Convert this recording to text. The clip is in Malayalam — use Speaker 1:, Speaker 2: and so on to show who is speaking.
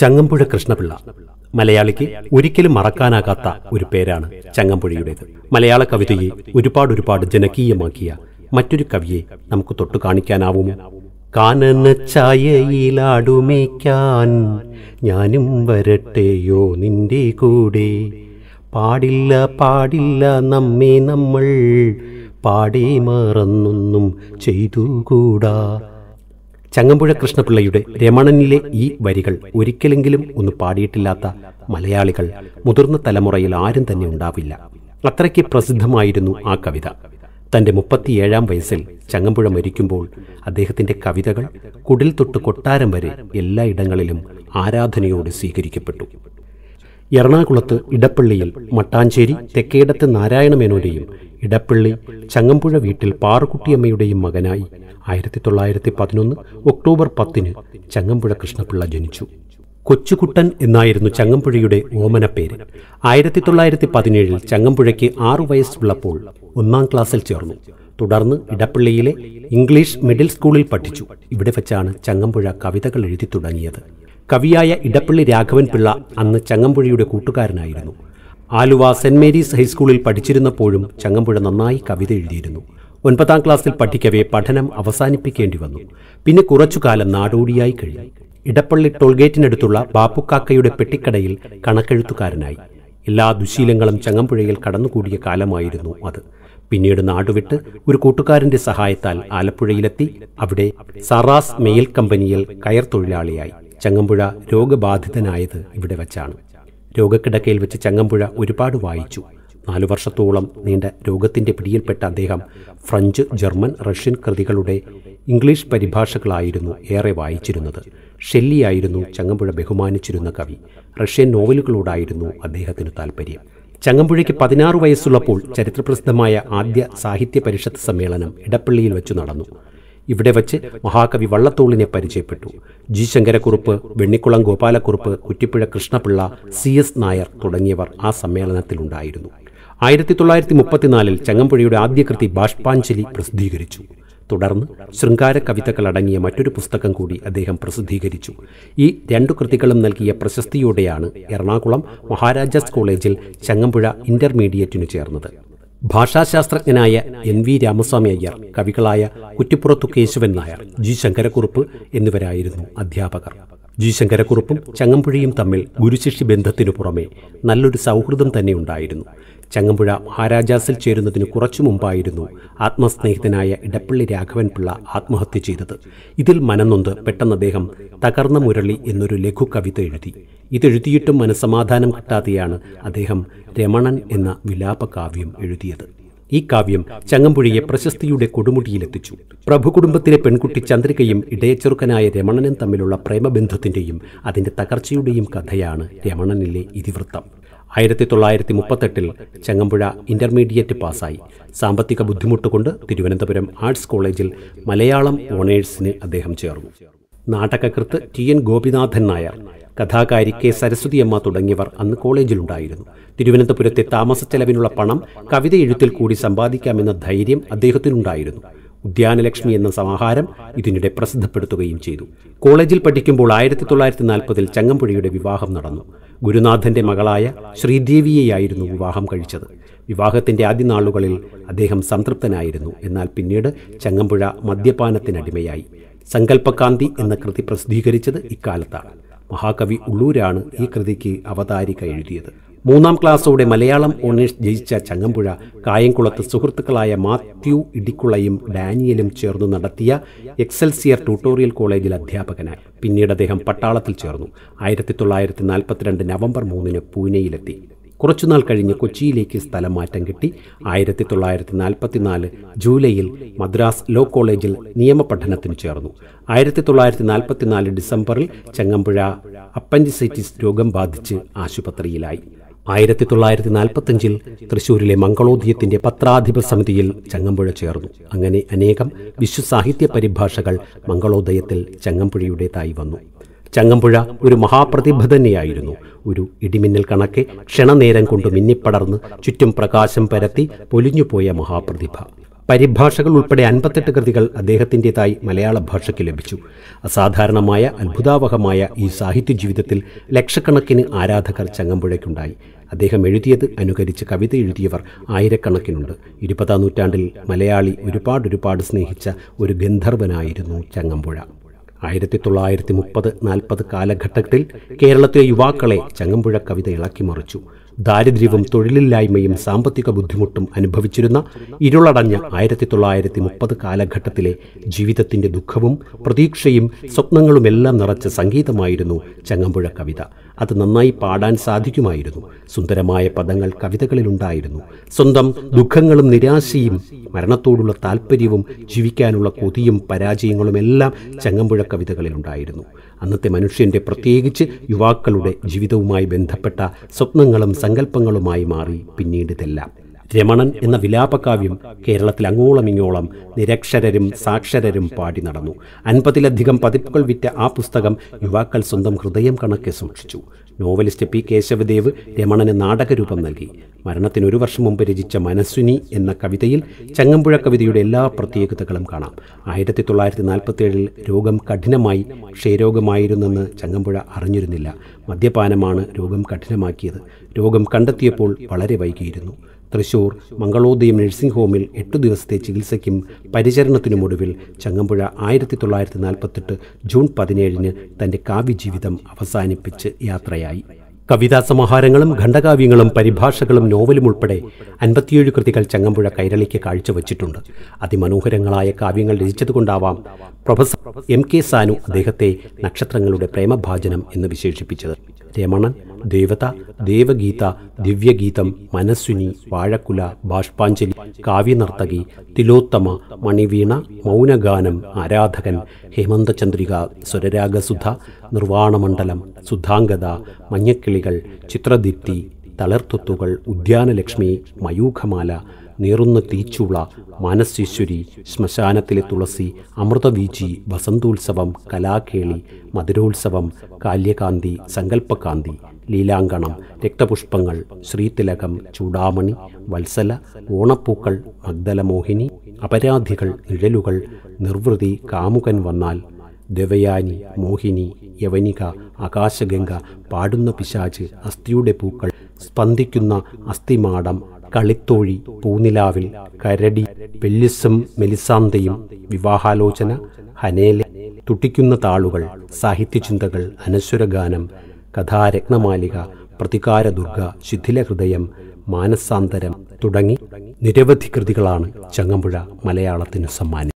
Speaker 1: ചങ്ങമ്പുഴ കൃഷ്ണപിള്ള മലയാളിക്ക് ഒരിക്കലും മറക്കാനാകാത്ത ഒരു പേരാണ് ചങ്ങമ്പുഴയുടേത് മലയാള കവിതയെ ഒരുപാട് ഒരുപാട് ജനകീയമാക്കിയ മറ്റൊരു കവിയെ നമുക്ക് തൊട്ടു കാണിക്കാനാവുമോ കാനന ചായയിലാടുമേക്കാൻ ഞാനും വരട്ടെയോ നിന്റെ കൂടെ പാടില്ല പാടില്ല നമ്മെ നമ്മൾ പാടേ മറന്നൊന്നും ചെയ്തുകൂടാ ചങ്ങമ്പുഴ കൃഷ്ണപിള്ളയുടെ രമണനിലെ ഈ വരികൾ ഒരിക്കലെങ്കിലും ഒന്ന് പാടിയിട്ടില്ലാത്ത മലയാളികൾ മുതിർന്ന തലമുറയിൽ ആരും തന്നെ ഉണ്ടാവില്ല അത്രയ്ക്ക് പ്രസിദ്ധമായിരുന്നു ആ കവിത തന്റെ മുപ്പത്തിയേഴാം വയസ്സിൽ ചങ്ങമ്പുഴ മരിക്കുമ്പോൾ അദ്ദേഹത്തിന്റെ കവിതകൾ കുടിൽ തൊട്ട് കൊട്ടാരം വരെ എല്ലായിടങ്ങളിലും ആരാധനയോട് സ്വീകരിക്കപ്പെട്ടു എറണാകുളത്ത് ഇടപ്പള്ളിയിൽ മട്ടാഞ്ചേരി തെക്കേടത്ത് നാരായണമേനോന്റെയും ഇടപ്പള്ളി ചങ്ങമ്പുഴ വീട്ടിൽ പാറുകുട്ടിയമ്മയുടെയും മകനായി ആയിരത്തി തൊള്ളായിരത്തി പതിനൊന്ന് ഒക്ടോബർ പത്തിന് ചങ്ങമ്പുഴ കൃഷ്ണപിള്ള ജനിച്ചു കൊച്ചുകുട്ടൻ എന്നായിരുന്നു ചങ്ങമ്പുഴയുടെ ഓമനപ്പേര് ആയിരത്തി തൊള്ളായിരത്തി പതിനേഴിൽ ചങ്ങമ്പുഴയ്ക്ക് ആറു വയസ്സുള്ളപ്പോൾ ഒന്നാം ക്ലാസ്സിൽ ചേർന്നു തുടർന്ന് ഇടപ്പള്ളിയിലെ ഇംഗ്ലീഷ് മിഡിൽ സ്കൂളിൽ പഠിച്ചു ഇവിടെ വെച്ചാണ് ചങ്ങമ്പുഴ കവിതകൾ എഴുതി തുടങ്ങിയത് കവിയായ ഇടപ്പള്ളി രാഘവൻ പിള്ള അന്ന് ചങ്ങമ്പുഴയുടെ കൂട്ടുകാരനായിരുന്നു ആലുവ സെന്റ് മേരീസ് ഹൈസ്കൂളിൽ പഠിച്ചിരുന്നപ്പോഴും ചങ്ങമ്പുഴ നന്നായി കവിത എഴുതിയിരുന്നു ഒൻപതാം ക്ലാസ്സിൽ പഠിക്കവേ പഠനം അവസാനിപ്പിക്കേണ്ടി വന്നു പിന്നെ കുറച്ചുകാലം നാടോടിയായി കഴിഞ്ഞു ഇടപ്പള്ളി ടോൾഗേറ്റിനടുത്തുള്ള ബാപ്പുക്കാക്കയുടെ പെട്ടിക്കടയിൽ കണക്കെഴുത്തുകാരനായി എല്ലാ ദുശീലങ്ങളും ചങ്ങമ്പുഴയിൽ കടന്നുകൂടിയ കാലമായിരുന്നു അത് പിന്നീട് നാടുവിട്ട് ഒരു കൂട്ടുകാരന്റെ സഹായത്താൽ ആലപ്പുഴയിലെത്തി അവിടെ സറാസ് മെയിൽ കമ്പനിയിൽ കയർ തൊഴിലാളിയായി ചങ്ങമ്പുഴ രോഗബാധിതനായത് ഇവിടെ വെച്ചാണ് രോഗക്കിടക്കയിൽ വെച്ച് ചങ്ങമ്പുഴ ഒരുപാട് വായിച്ചു നാലു വർഷത്തോളം നീണ്ട രോഗത്തിന്റെ പിടിയിൽപ്പെട്ട അദ്ദേഹം ഫ്രഞ്ച് ജർമ്മൻ റഷ്യൻ കൃതികളുടെ ഇംഗ്ലീഷ് പരിഭാഷകളായിരുന്നു ഏറെ വായിച്ചിരുന്നത് ഷെല്ലിയായിരുന്നു ചങ്ങമ്പുഴ ബഹുമാനിച്ചിരുന്ന കവി റഷ്യൻ നോവലുകളോടായിരുന്നു അദ്ദേഹത്തിന് താൽപ്പര്യം ചങ്ങമ്പുഴയ്ക്ക് പതിനാറ് വയസ്സുള്ളപ്പോൾ ചരിത്രപ്രസിദ്ധമായ ആദ്യ സാഹിത്യ പരിഷത്ത് സമ്മേളനം ഇടപ്പള്ളിയിൽ വെച്ചു നടന്നു ഇവിടെ വച്ച് മഹാകവി വള്ളത്തോളിനെ പരിചയപ്പെട്ടു G Sankarakurup Vennikulam Gopalakurup Kuttipuzha Krishnapillai C S Nair തുടങ്ങിയവർ ആ സമ്മേളനത്തിലുണ്ടായിരുന്നു ആയിരത്തി തൊള്ളായിരത്തി മുപ്പത്തിനാലിൽ ചങ്ങമ്പുഴയുടെ ആദ്യ കൃതി ബാഷ്പാഞ്ജലി പ്രസിദ്ധീകരിച്ചു തുടർന്ന് ശൃംഗാര അടങ്ങിയ മറ്റൊരു പുസ്തകം കൂടി അദ്ദേഹം പ്രസിദ്ധീകരിച്ചു ഈ രണ്ടു കൃതികളും നൽകിയ പ്രശസ്തിയോടെയാണ് എറണാകുളം മഹാരാജാസ് കോളേജിൽ ചങ്ങമ്പുഴ ഇൻ്റർമീഡിയറ്റിനു ചേർന്നത് ഭാഷാശാസ്ത്രജ്ഞനായ എൻ വി രാമസ്വാമി അയ്യർ കവികളായ കുറ്റിപ്പുറത്തു കേശവൻ നായർ ജി ശങ്കരക്കുറുപ്പ് എന്നിവരായിരുന്നു അധ്യാപകർ ജി ശങ്കരക്കുറുപ്പും ചങ്ങമ്പുഴയും തമ്മിൽ ഗുരുശിഷ്യ ബന്ധത്തിനു പുറമെ നല്ലൊരു സൗഹൃദം തന്നെയുണ്ടായിരുന്നു ചങ്ങമ്പുഴ മഹാരാജാസിൽ ചേരുന്നതിന് കുറച്ചു മുമ്പായിരുന്നു ആത്മസ്നേഹിതനായ ഇടപ്പള്ളി രാഘവൻ പിള്ള ആത്മഹത്യ ചെയ്തത് ഇതിൽ മനനൊന്ത് പെട്ടെന്ന് അദ്ദേഹം തകർന്ന മുരളി എന്നൊരു ലഘു കവിത എഴുതി ഇതെഴുതിയിട്ടും മനസ്സമാധാനം കിട്ടാതെയാണ് അദ്ദേഹം രമണൻ എന്ന വിലാപകാവ്യം എഴുതിയത് ഈ കാവ്യം ചങ്ങമ്പുഴയെ പ്രശസ്തിയുടെ കൊടുമുടിയിലെത്തിച്ചു പ്രഭു കുടുംബത്തിലെ പെൺകുട്ടി ചന്ദ്രികയും ഇടയച്ചെറുക്കനായ രമണനും തമ്മിലുള്ള പ്രേമബന്ധത്തിൻ്റെയും അതിൻ്റെ തകർച്ചയുടെയും കഥയാണ് രമണനിലെ ഇതിവൃത്തം ആയിരത്തി തൊള്ളായിരത്തി മുപ്പത്തെട്ടിൽ ചങ്ങമ്പുഴ ഇന്റർമീഡിയറ്റ് പാസ്സായി സാമ്പത്തിക ബുദ്ധിമുട്ട് കൊണ്ട് തിരുവനന്തപുരം ആർട്സ് കോളേജിൽ മലയാളം ഓണേഴ്സിന് അദ്ദേഹം ചേർന്നു നാടകകൃത്ത് ടി എൻ ഗോപിനാഥൻ നായർ കഥാകാരി കെ സരസ്വതിയമ്മ തുടങ്ങിയവർ അന്ന് കോളേജിലുണ്ടായിരുന്നു തിരുവനന്തപുരത്തെ താമസ ചെലവിനുള്ള പണം കവിത എഴുത്തിൽ കൂടി സമ്പാദിക്കാമെന്ന ധൈര്യം അദ്ദേഹത്തിനുണ്ടായിരുന്നു ഉദ്യാനലക്ഷ്മി എന്ന സമാഹാരം ഇതിനിടെ പ്രസിദ്ധപ്പെടുത്തുകയും ചെയ്തു കോളേജിൽ പഠിക്കുമ്പോൾ ആയിരത്തി തൊള്ളായിരത്തി നാൽപ്പതിൽ ചങ്ങമ്പുഴയുടെ വിവാഹം നടന്നു ഗുരുനാഥന്റെ മകളായ ശ്രീദേവിയെയായിരുന്നു വിവാഹം കഴിച്ചത് വിവാഹത്തിന്റെ ആദ്യ നാളുകളിൽ അദ്ദേഹം സംതൃപ്തനായിരുന്നു എന്നാൽ പിന്നീട് ചങ്ങമ്പുഴ മദ്യപാനത്തിനടിമയായി സങ്കല്പകാന്തി എന്ന കൃതി പ്രസിദ്ധീകരിച്ചത് ഇക്കാലത്താണ് മഹാകവി ഉള്ളൂരാണ് ഈ കൃതിക്ക് അവതാരിക എഴുതിയത് മൂന്നാം ക്ലാസ്സോടെ മലയാളം ഓണേഴ്സ് ജയിച്ച ചങ്ങമ്പുഴ കായംകുളത്ത് സുഹൃത്തുക്കളായ മാത്യു ഇടിക്കുളയും ഡാനിയലും ചേർന്നു നടത്തിയ എക്സൽസിയർ ട്യൂട്ടോറിയൽ കോളേജിൽ അധ്യാപകനായി പിന്നീട് അദ്ദേഹം പട്ടാളത്തിൽ ചേർന്നു ആയിരത്തി തൊള്ളായിരത്തി നാൽപ്പത്തിരണ്ട് നവംബർ മൂന്നിന് പൂനെയിലെത്തി കുറച്ചുനാൾ കഴിഞ്ഞ് കൊച്ചിയിലേക്ക് സ്ഥലം മാറ്റം കിട്ടി ആയിരത്തി തൊള്ളായിരത്തി നാൽപ്പത്തിനാല് ജൂലൈയിൽ മദ്രാസ് ലോ കോളേജിൽ നിയമപഠനത്തിന് ചേർന്നു ആയിരത്തി തൊള്ളായിരത്തി നാൽപ്പത്തിനാല് ഡിസംബറിൽ ചെങ്ങമ്പുഴ അപ്പൻജിസൈറ്റിസ് രോഗം ബാധിച്ച് ആശുപത്രിയിലായി ആയിരത്തി തൊള്ളായിരത്തി നാൽപ്പത്തഞ്ചിൽ തൃശൂരിലെ മംഗളോദ്യത്തിന്റെ പത്രാധിപ സമിതിയിൽ ചങ്ങമ്പുഴ ചേർന്നു അങ്ങനെ അനേകം വിശ്വസാഹിത്യ പരിഭാഷകൾ മംഗളോദയത്തിൽ ചങ്ങമ്പുഴയുടേതായി വന്നു ചങ്ങമ്പുഴ ഒരു മഹാപ്രതിഭ തന്നെയായിരുന്നു ഒരു ഇടിമിന്നൽ കണക്കെ ക്ഷണനേരം കൊണ്ട് മിന്നിപ്പടർന്ന് ചുറ്റും പ്രകാശം പരത്തി പൊലിഞ്ഞുപോയ മഹാപ്രതിഭ പരിഭാഷകൾ ഉൾപ്പെടെ അൻപത്തെട്ട് കൃതികൾ അദ്ദേഹത്തിൻ്റെതായി മലയാള ഭാഷയ്ക്ക് ലഭിച്ചു അസാധാരണമായ അത്ഭുതാവഹമായ ഈ സാഹിത്യ ജീവിതത്തിൽ ലക്ഷക്കണക്കിന് ആരാധകർ ചങ്ങമ്പുഴയ്ക്കുണ്ടായി അദ്ദേഹം എഴുതിയത് അനുകരിച്ച് കവിത എഴുതിയവർ ആയിരക്കണക്കിനുണ്ട് ഇരുപതാം നൂറ്റാണ്ടിൽ മലയാളി ഒരുപാട് ഒരുപാട് സ്നേഹിച്ച ഒരു ഗന്ധർവനായിരുന്നു ചങ്ങമ്പുഴ ആയിരത്തി തൊള്ളായിരത്തി മുപ്പത് നാൽപ്പത് കാലഘട്ടത്തിൽ കേരളത്തിലെ യുവാക്കളെ ചങ്ങമ്പുഴ കവിത ഇളക്കി മറിച്ചു ദാരിദ്ര്യവും തൊഴിലില്ലായ്മയും സാമ്പത്തിക ബുദ്ധിമുട്ടും അനുഭവിച്ചിരുന്ന ഇരുളടഞ്ഞ ആയിരത്തി തൊള്ളായിരത്തി മുപ്പത് കാലഘട്ടത്തിലെ ജീവിതത്തിന്റെ ദുഃഖവും പ്രതീക്ഷയും സ്വപ്നങ്ങളുമെല്ലാം നിറച്ച സംഗീതമായിരുന്നു ചങ്ങമ്പുഴ കവിത അത് നന്നായി പാടാൻ സാധിക്കുമായിരുന്നു സുന്ദരമായ പദങ്ങൾ കവിതകളിലുണ്ടായിരുന്നു സ്വന്തം ദുഃഖങ്ങളും നിരാശയും മരണത്തോടുള്ള താല്പര്യവും ജീവിക്കാനുള്ള കൊതിയും പരാജയങ്ങളുമെല്ലാം ചങ്ങമ്പുഴ കവിതകളിലുണ്ടായിരുന്നു അന്നത്തെ മനുഷ്യന്റെ പ്രത്യേകിച്ച് യുവാക്കളുടെ ജീവിതവുമായി ബന്ധപ്പെട്ട സ്വപ്നങ്ങളും സങ്കല്പങ്ങളുമായി മാറി പിന്നീട് ഇതെല്ലാം രമണൻ എന്ന വിലാപകാവ്യം കേരളത്തിൽ അങ്ങോളമിങ്ങോളം നിരക്ഷരരും സാക്ഷരരും പാടി നടന്നു അൻപതിലധികം പതിപ്പുകൾ വിറ്റ ആ പുസ്തകം യുവാക്കൾ സ്വന്തം ഹൃദയം കണക്കെ സൂക്ഷിച്ചു നോവലിസ്റ്റ് പി കേശവദേവ് രമണന് നാടകരൂപം നൽകി മരണത്തിന് ഒരു വർഷം മുമ്പ് രചിച്ച മനസ്വിനി എന്ന കവിതയിൽ ചങ്ങമ്പുഴ കവിതയുടെ എല്ലാ പ്രത്യേകതകളും കാണാം ആയിരത്തി തൊള്ളായിരത്തി ഏഴിൽ രോഗം കഠിനമായി ക്ഷയരോഗമായിരുന്നെന്ന് ചങ്ങമ്പുഴ അറിഞ്ഞിരുന്നില്ല മദ്യപാനമാണ് രോഗം കഠിനമാക്കിയത് രോഗം കണ്ടെത്തിയപ്പോൾ വളരെ വൈകിയിരുന്നു തൃശൂർ മംഗളോദയം നഴ്സിംഗ് ഹോമിൽ എട്ടു ദിവസത്തെ ചികിത്സയ്ക്കും പരിചരണത്തിനും ഒടുവിൽ ചങ്ങമ്പുഴ ആയിരത്തി തൊള്ളായിരത്തി നാൽപ്പത്തെട്ട് ജൂൺ പതിനേഴിന് തൻ്റെ കാവ്യജീവിതം അവസാനിപ്പിച്ച് യാത്രയായി കവിതാസമാഹാരങ്ങളും ഖണ്ഡകാവ്യങ്ങളും പരിഭാഷകളും നോവലും ഉൾപ്പെടെ അൻപത്തിയേഴ് കൃതികൾ ചങ്ങമ്പുഴ കൈരളിക്ക് കാഴ്ചവെച്ചിട്ടുണ്ട് അതിമനോഹരങ്ങളായ കാവ്യങ്ങൾ രചിച്ചതുകൊണ്ടാവാം പ്രൊഫസർ എം കെ സാനു അദ്ദേഹത്തെ നക്ഷത്രങ്ങളുടെ പ്രേമഭാജനം എന്ന് വിശേഷിപ്പിച്ചത് രമണൻ ദേവത ദേവഗീത ദിവ്യഗീതം മനസ്വിനി വാഴക്കുല ബാഷ്പാഞ്ജലി കാവ്യനർത്തകി തിലോത്തമ മണിവീണ മൗനഗാനം ആരാധകൻ ചന്ദ്രിക സ്വരരാഗസുധ നിർവാണമണ്ഡലം സുധാംഗത മഞ്ഞക്കിളികൾ ചിത്രദീപ്തി തളർത്തുത്തുകൾ ഉദ്യാനലക്ഷ്മി മയൂഖമാല നീറുന്ന തീച്ചുള മാനസീശ്വരി ശ്മശാനത്തിലെ തുളസി അമൃതവീജി വസന്തോത്സവം കലാകേളി മധുരോത്സവം കാല്യകാന്തി സങ്കല്പകാന്തി ലീലാങ്കണം രക്തപുഷ്പങ്ങൾ ശ്രീതിലകം ചൂടാമണി വത്സല ഓണപ്പൂക്കൾ മഗ്ദലമോഹിനി അപരാധികൾ നിഴലുകൾ നിർവൃതി കാമുകൻ വന്നാൽ ദേവയാനി മോഹിനി യവനിക ആകാശഗംഗ പാടുന്ന പിശാച് അസ്ഥിയുടെ പൂക്കൾ സ്പന്ദിക്കുന്ന അസ്ഥിമാടം കളിത്തോഴി പൂനിലാവിൽ കരടി പെല്ലിസും മെലിസാന്തയും വിവാഹാലോചന ഹനേലെ തുട്ടിക്കുന്ന താളുകൾ സാഹിത്യചിന്തകൾ അനശ്വരഗാനം കഥാരത്നമാലിക പ്രതികാരദുർഗ ശിഥിലഹൃദയം മാനസാന്തരം തുടങ്ങി നിരവധി കൃതികളാണ് ചങ്ങമ്പുഴ മലയാളത്തിന് സമ്മാനിച്ചത്